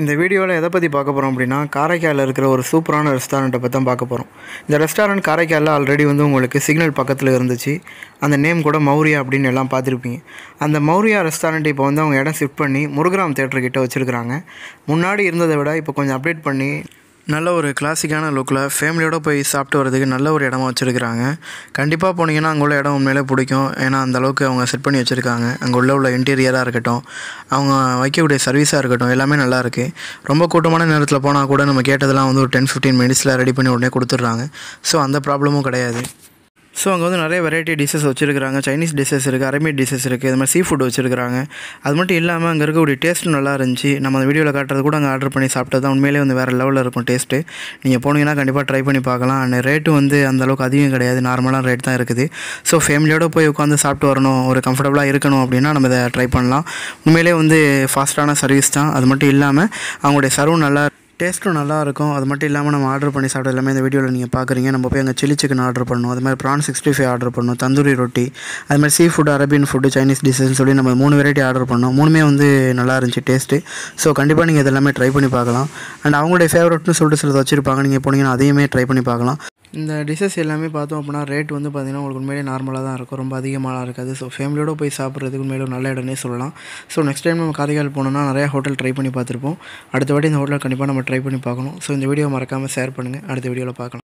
இந்த வீடியோவில் எதை பற்றி பார்க்க போகிறோம் அப்படின்னா காரைக்காலில் இருக்கிற ஒரு சூப்பரான ரெஸ்டாரண்ட்டை பற்றி தான் பார்க்க போகிறோம் இந்த ரெஸ்டாரண்ட் காரைக்காலில் ஆல்ரெடி வந்து உங்களுக்கு சிக்னல் பக்கத்தில் இருந்துச்சு அந்த நேம் கூட மௌரியா அப்படின்னு எல்லாம் பார்த்துருப்பீங்க அந்த மௌரியா ரெஸ்டாரண்ட் இப்போ வந்து அவங்க இடம் ஷிஃப்ட் பண்ணி முருகிராம் தேட்டர்கிட்ட வச்சுருக்குறாங்க முன்னாடி இருந்ததை விட இப்போ கொஞ்சம் அப்டேட் பண்ணி நல்ல ஒரு கிளாசிக்கான லுக்கில் ஃபேமிலியோடு போய் சாப்பிட்டு வரதுக்கு நல்ல ஒரு இடமா வச்சுருக்கிறாங்க கண்டிப்பாக போனீங்கன்னா அங்கே உள்ள இடம் உண்மையிலே பிடிக்கும் ஏன்னா அந்தளவுக்கு அவங்க செட் பண்ணி வச்சுருக்காங்க அங்கே உள்ள உள்ள இன்டீரியராக இருக்கட்டும் அவங்க வைக்கக்கூடிய சர்வீஸாக இருக்கட்டும் எல்லாமே நல்லாயிருக்கு ரொம்ப கூட்டமான நேரத்தில் போனால் கூட நம்ம கேட்டதெல்லாம் வந்து ஒரு டென் ஃபிஃப்டீன் மினிட்ஸில் ரெடி பண்ணி உடனே கொடுத்துட்றாங்க ஸோ அந்த ப்ராப்ளமும் கிடையாது ஸோ அங்கே வந்து நிறைய வெரைட்டி டிஷ்ஷஸ் வச்சுருக்காங்க சைனீஸ் டிஷ்ஷஸ் இருக்குது அரேபியன் டிஷ்ஷஸ் இருக்குது இது மாதிரி சீ ஃபுட் வச்சுருக்காங்க அது மட்டும் இல்லாமல் அங்கே இருக்கக்கூடிய டேஸ்ட்டும் நல்லா இருந்துச்சு நம்ம அந்த வீடியோவில் காட்டுறது கூட அங்கே ஆர்டர் பண்ணி சாப்பிட்டது தான் உண்மையிலே வந்து வேறு லெவலில் இருக்கும் டேஸ்ட்டு நீங்கள் போனீங்கன்னா கண்டிப்பாக ட்ரை பண்ணி பார்க்கலாம் அண்ட் ரேட்டும் வந்து அந்தளவுக்கு அதிகம் கிடையாது நார்மலான ரேட் தான் இருக்குது ஸோ ஃபேமிலியோடு போய் உட்காந்து சாப்பிட்டு வரணும் ஒரு கம்ஃபர்டபுளாக இருக்கணும் அப்படின்னா நம்ம இதை ட்ரை பண்ணலாம் உண்மையிலே வந்து ஃபாஸ்ட்டான சர்வீஸ் தான் அது மட்டும் இல்லாமல் அவங்களுடைய சர்வ் நல்லா டேஸ்ட்டும் நல்லாயிருக்கும் அது மட்டும் இல்லாமல் நம்ம ஆர்டர் பண்ணி சாப்பிட எல்லாமே இந்த வீடியோவில் நீங்கள் பார்க்குறீங்க நம்ம போய் அங்கே சில்லி சிக்கன் ஆர்டர் பண்ணணும் அது மாதிரி ப்ரான் சிக்ஸ்டி ஃபைவ் ஆர்டர் பண்ணணும் தந்தூரி ரொட்டி அது மாதிரி seafood Arabian food Chinese டிஷ்ஷுன்னு சொல்லி நம்ம மூணு வெரைட்டி ஆர்டர் பண்ணோம் மூணுமே வந்து நல்லா இருந்துச்சு டேஸ்ட்டு ஸோ கண்டிப்பாக நீங்கள் இதெல்லாமே ட்ரை பண்ணி பார்க்கலாம் அண்ட் அவங்களுடைய ஃபேவரட்னு சொல்லிட்டு சிலது வச்சுருப்பாங்க நீங்கள் போனீங்கன்னா அதையுமே ட்ரை பண்ணி பார்க்கலாம் இந்த டிஷ்ஷஸ் எல்லாமே பார்த்தோம் அப்படின்னா ரேட் வந்து பார்த்திங்கன்னா உங்களுக்கு உண்மையிலே நார்மலாக தான் இருக்கும் ரொம்ப அதிகமாக இருக்காது ஸோ ஃபேமிலியோடு போய் சாப்பிட்றதுக்கு உண்மையில ஒரு நல்ல இடம்னே சொல்லலாம் ஸோ நெக்ஸ்ட் டைம் நம்ம காரைக்கால் போனோம்னா நிறையா ஹோட்டல் ட்ரை பண்ணி பார்த்துருப்போம் அடுத்த வாட்டி இந்த ஹோட்டல் கண்டிப்பாக நம்ம ட்ரை பண்ணி பார்க்கணும் ஸோ இந்த வீடியோ மறக்காமல் ஷேர் பண்ணுங்கள் அடுத்த வீடியோவில் பார்க்கலாம்